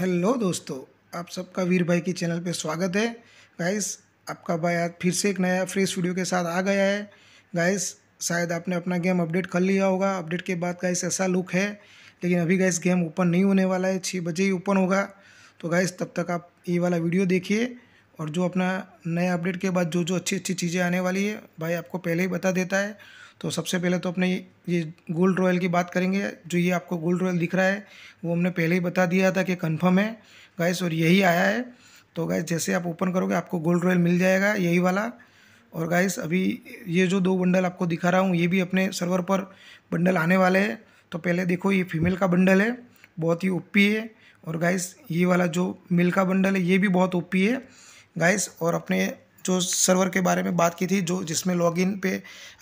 hello दोस्तों आप सबका वीर भाई के चैनल पे स्वागत है गाइस आपका भाई आज फिर से एक नया फ्रेश वीडियो के साथ आ गया है गाइस शायद आपने अपना गेम अपडेट कर लिया होगा अपडेट के बाद गाइस ऐसा लुक है लेकिन अभी गाइस गेम ओपन नहीं होने वाला है छः बजे ही ओपन होगा तो गाइस तब तक आप ये वाला वीडियो देखिए और जो अपना नया अपडेट के बाद जो जो अच्छी अच्छी चीज़ें आने वाली है भाई आपको पहले ही बता देता है तो सबसे पहले तो अपने ये गोल्ड रॉयल की बात करेंगे जो ये आपको गोल्ड रॉयल दिख रहा है वो हमने पहले ही बता दिया था कि कन्फर्म है गैस और यही आया है तो गैस जैसे आप ओपन करोगे आपको गोल्ड रॉयल मिल जाएगा यही वाला और गाइस अभी ये जो दो बंडल आपको दिखा रहा हूँ ये भी अपने सर्वर पर बंडल आने वाले हैं तो पहले देखो ये फीमेल का बंडल है बहुत ही ओपी है और गाइस ये वाला जो मिल का बंडल है ये भी बहुत ओपी है गाइस और अपने जो सर्वर के बारे में बात की थी जो जिसमें लॉगिन पे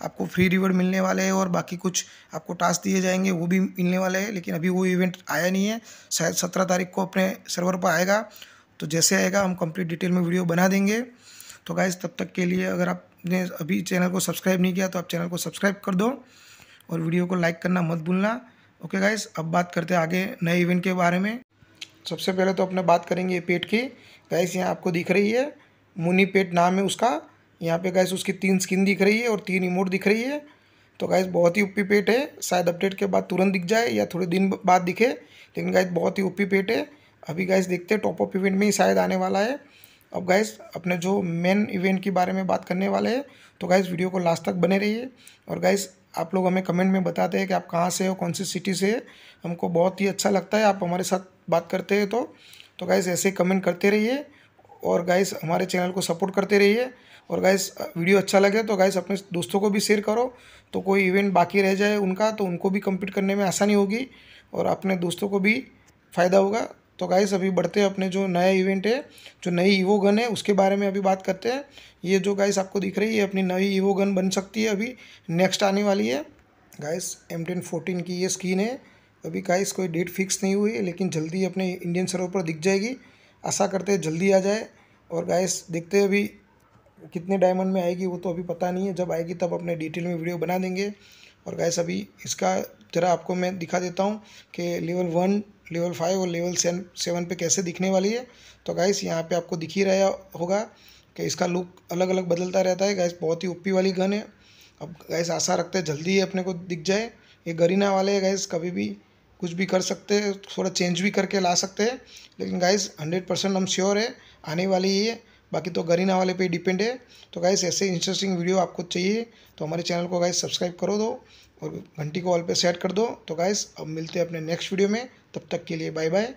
आपको फ्री रिवॉर्ड मिलने वाले हैं और बाकी कुछ आपको टास्क दिए जाएंगे वो भी मिलने वाले हैं लेकिन अभी वो इवेंट आया नहीं है शायद सत्रह तारीख को अपने सर्वर पर आएगा तो जैसे आएगा हम कंप्लीट डिटेल में वीडियो बना देंगे तो गाइज तब तक के लिए अगर आपने अभी चैनल को सब्सक्राइब नहीं किया तो आप चैनल को सब्सक्राइब कर दो और वीडियो को लाइक करना मत भूलना ओके गाइज अब बात करते हैं आगे नए इवेंट के बारे में सबसे पहले तो अपने बात करेंगे पेट की गाइस यहाँ आपको दिख रही है मुनी पेट नाम है उसका यहाँ पे गैस उसकी तीन स्किन दिख रही है और तीन इमोट दिख रही है तो गैस बहुत ही ओपी पेट है शायद अपडेट के बाद तुरंत दिख जाए या थोड़े दिन बाद दिखे लेकिन गैस बहुत ही ओपी पेट है अभी गैस देखते हैं टॉप अप इवेंट में ही शायद आने वाला है अब गैस अपने जो मेन इवेंट के बारे में बात करने वाले हैं तो गैस वीडियो को लास्ट तक बने रहिए और गैस आप लोग हमें कमेंट में बताते हैं कि आप कहाँ से हो कौन सी सिटी से है हमको बहुत ही अच्छा लगता है आप हमारे साथ बात करते हैं तो तो गैस ऐसे कमेंट करते रहिए और गाइस हमारे चैनल को सपोर्ट करते रहिए और गाइस वीडियो अच्छा लगे तो गाइस अपने दोस्तों को भी शेयर करो तो कोई इवेंट बाकी रह जाए उनका तो उनको भी कम्पीट करने में आसानी होगी और अपने दोस्तों को भी फ़ायदा होगा तो गाइस अभी बढ़ते हैं अपने जो नया इवेंट है जो नई ईवो गन है उसके बारे में अभी बात करते हैं ये जो गाइस आपको दिख रही है अपनी नई ईवो गन बन सकती है अभी नेक्स्ट आने वाली है गाइस एम टेन फोर्टीन की ये स्कीन है अभी गाइस कोई डेट फिक्स नहीं हुई है लेकिन जल्दी अपने इंडियन सर्वर पर दिख जाएगी आशा करते हैं जल्दी आ जाए और गाइस देखते हैं अभी कितने डायमंड में आएगी वो तो अभी पता नहीं है जब आएगी तब अपने डिटेल में वीडियो बना देंगे और गैस अभी इसका ज़रा आपको मैं दिखा देता हूँ कि लेवल वन लेवल फाइव और लेवल सेवन सेवन पर कैसे दिखने वाली है तो गैस यहाँ पे आपको दिख ही रहा होगा कि इसका लुक अलग अलग बदलता रहता है गैस बहुत ही ओपी वाली गन है अब गैस आशा रखते हैं जल्दी ही अपने को दिख जाए ये गरीना वाले गैस कभी भी कुछ भी कर सकते हैं थोड़ा चेंज भी करके ला सकते हैं लेकिन गाइस हंड्रेड परसेंट हम श्योर है आने वाली है बाकी तो गरीना वाले पे डिपेंड है तो गाइस ऐसे इंटरेस्टिंग वीडियो आपको चाहिए तो हमारे चैनल को गाइस सब्सक्राइब करो दो और घंटी को ऑल पे सेट कर दो तो गाइस अब मिलते हैं अपने नेक्स्ट वीडियो में तब तक के लिए बाय बाय